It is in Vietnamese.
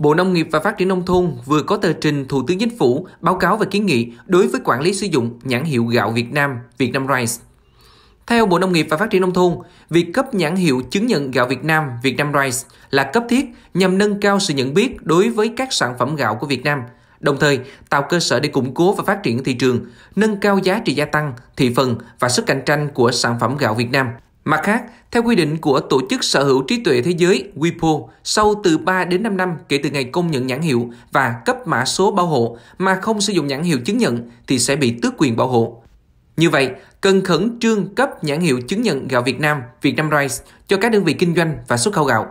Bộ Nông nghiệp và Phát triển Nông thôn vừa có tờ trình Thủ tướng Chính phủ báo cáo về kiến nghị đối với quản lý sử dụng nhãn hiệu gạo Việt Nam, Vietnam Rice. Theo Bộ Nông nghiệp và Phát triển Nông thôn, việc cấp nhãn hiệu chứng nhận gạo Việt Nam, Vietnam Rice là cấp thiết nhằm nâng cao sự nhận biết đối với các sản phẩm gạo của Việt Nam, đồng thời tạo cơ sở để củng cố và phát triển thị trường, nâng cao giá trị gia tăng, thị phần và sức cạnh tranh của sản phẩm gạo Việt Nam. Mặt khác, theo quy định của Tổ chức Sở hữu trí tuệ thế giới WIPO, sau từ 3 đến 5 năm kể từ ngày công nhận nhãn hiệu và cấp mã số bảo hộ mà không sử dụng nhãn hiệu chứng nhận thì sẽ bị tước quyền bảo hộ. Như vậy, cần khẩn trương cấp nhãn hiệu chứng nhận gạo Việt Nam, Vietnam Rice cho các đơn vị kinh doanh và xuất khẩu gạo.